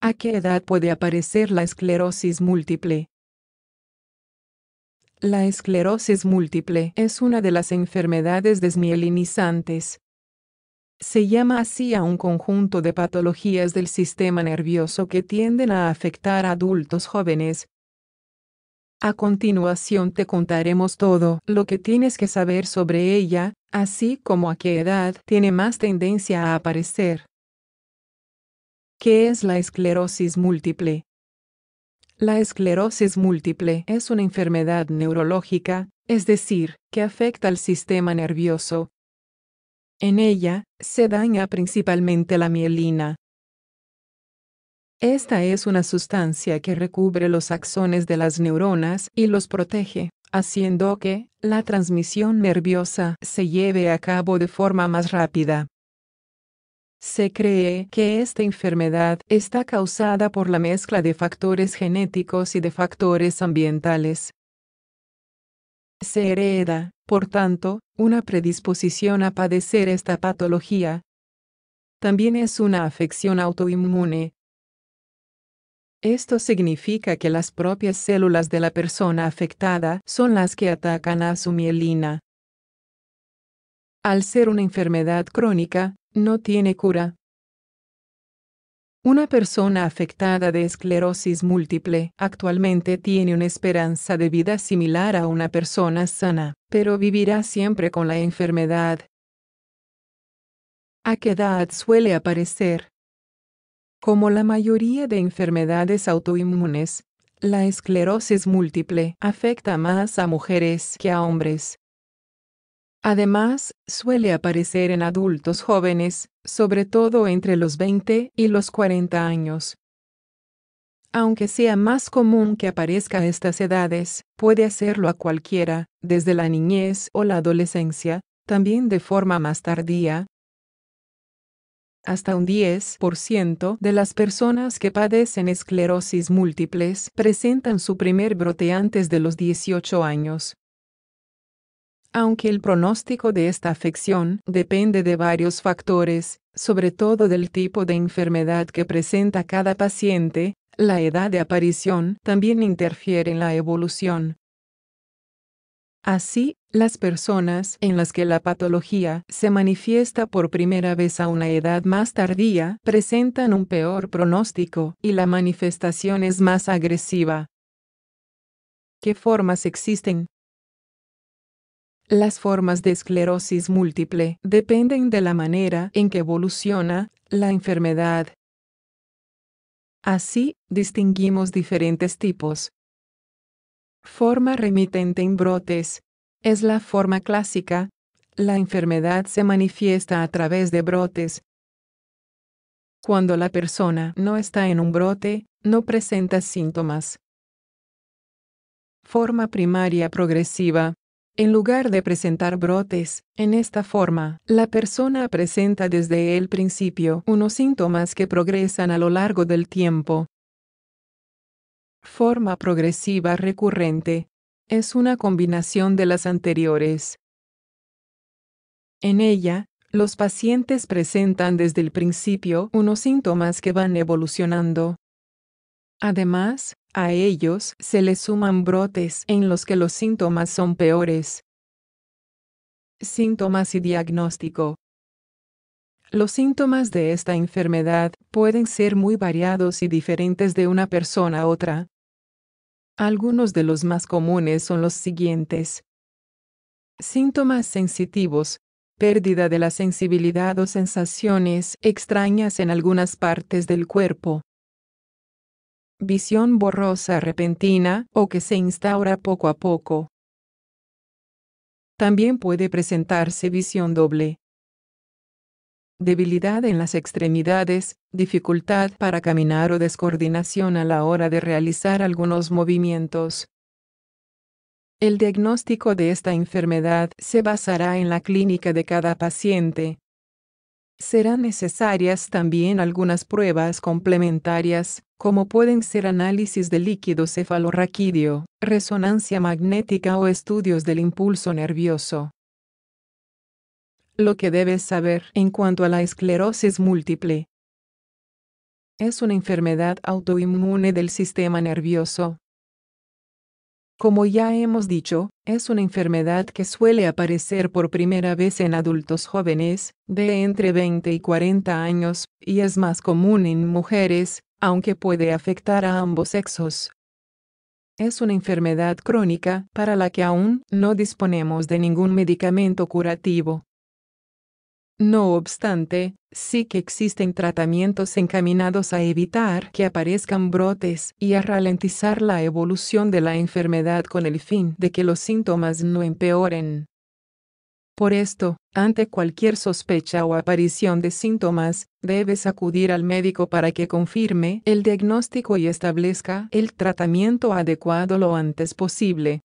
¿A qué edad puede aparecer la esclerosis múltiple? La esclerosis múltiple es una de las enfermedades desmielinizantes. Se llama así a un conjunto de patologías del sistema nervioso que tienden a afectar a adultos jóvenes, a continuación te contaremos todo lo que tienes que saber sobre ella, así como a qué edad tiene más tendencia a aparecer. ¿Qué es la esclerosis múltiple? La esclerosis múltiple es una enfermedad neurológica, es decir, que afecta al sistema nervioso. En ella, se daña principalmente la mielina, esta es una sustancia que recubre los axones de las neuronas y los protege, haciendo que la transmisión nerviosa se lleve a cabo de forma más rápida. Se cree que esta enfermedad está causada por la mezcla de factores genéticos y de factores ambientales. Se hereda, por tanto, una predisposición a padecer esta patología. También es una afección autoinmune, esto significa que las propias células de la persona afectada son las que atacan a su mielina. Al ser una enfermedad crónica, no tiene cura. Una persona afectada de esclerosis múltiple actualmente tiene una esperanza de vida similar a una persona sana, pero vivirá siempre con la enfermedad. ¿A qué edad suele aparecer? Como la mayoría de enfermedades autoinmunes, la esclerosis múltiple afecta más a mujeres que a hombres. Además, suele aparecer en adultos jóvenes, sobre todo entre los 20 y los 40 años. Aunque sea más común que aparezca a estas edades, puede hacerlo a cualquiera, desde la niñez o la adolescencia, también de forma más tardía, hasta un 10% de las personas que padecen esclerosis múltiples presentan su primer brote antes de los 18 años. Aunque el pronóstico de esta afección depende de varios factores, sobre todo del tipo de enfermedad que presenta cada paciente, la edad de aparición también interfiere en la evolución. Así, las personas en las que la patología se manifiesta por primera vez a una edad más tardía presentan un peor pronóstico y la manifestación es más agresiva. ¿Qué formas existen? Las formas de esclerosis múltiple dependen de la manera en que evoluciona la enfermedad. Así, distinguimos diferentes tipos, Forma remitente en brotes. Es la forma clásica. La enfermedad se manifiesta a través de brotes. Cuando la persona no está en un brote, no presenta síntomas. Forma primaria progresiva. En lugar de presentar brotes, en esta forma, la persona presenta desde el principio unos síntomas que progresan a lo largo del tiempo. Forma progresiva recurrente. Es una combinación de las anteriores. En ella, los pacientes presentan desde el principio unos síntomas que van evolucionando. Además, a ellos se les suman brotes en los que los síntomas son peores. Síntomas y diagnóstico. Los síntomas de esta enfermedad pueden ser muy variados y diferentes de una persona a otra, algunos de los más comunes son los siguientes. Síntomas sensitivos. Pérdida de la sensibilidad o sensaciones extrañas en algunas partes del cuerpo. Visión borrosa repentina o que se instaura poco a poco. También puede presentarse visión doble debilidad en las extremidades, dificultad para caminar o descoordinación a la hora de realizar algunos movimientos. El diagnóstico de esta enfermedad se basará en la clínica de cada paciente. Serán necesarias también algunas pruebas complementarias, como pueden ser análisis de líquido cefalorraquídeo, resonancia magnética o estudios del impulso nervioso lo que debes saber en cuanto a la esclerosis múltiple. Es una enfermedad autoinmune del sistema nervioso. Como ya hemos dicho, es una enfermedad que suele aparecer por primera vez en adultos jóvenes, de entre 20 y 40 años, y es más común en mujeres, aunque puede afectar a ambos sexos. Es una enfermedad crónica para la que aún no disponemos de ningún medicamento curativo. No obstante, sí que existen tratamientos encaminados a evitar que aparezcan brotes y a ralentizar la evolución de la enfermedad con el fin de que los síntomas no empeoren. Por esto, ante cualquier sospecha o aparición de síntomas, debes acudir al médico para que confirme el diagnóstico y establezca el tratamiento adecuado lo antes posible.